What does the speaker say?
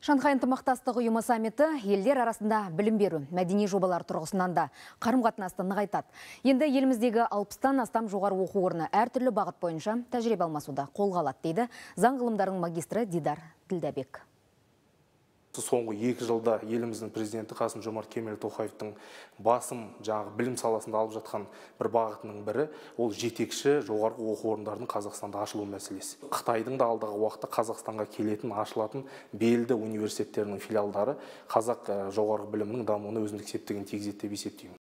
Шанхай ынтымақтастық ұйымы саммиті елдер арасында білім беру, мәдени жобалар тұрғысынан да қарым-қатынасты нығайтады. Енді еліміздегі 60 астам жоғары оқу орны әртүрлі бағыт бойынша тәжірибе алмасуда қолға алады дейді заң ғылымдарының магистрі Дидар Ділдәбек соңғы екі жылда еліміздің президенті қасым жомарт кемел тоқаевтың басым жаңағы білім саласында алып жатқан бір бағытының бірі ол жетекші жоғарғы оқу орындарының қазақстанда ашылу мәселесі қытайдың да алдағы уақытта қазақстанға келетін ашылатын белді университеттерінің филиалдары қазақ жоғарғы білімінің дамуына өзіндік септігін тигізеді деп есептеймін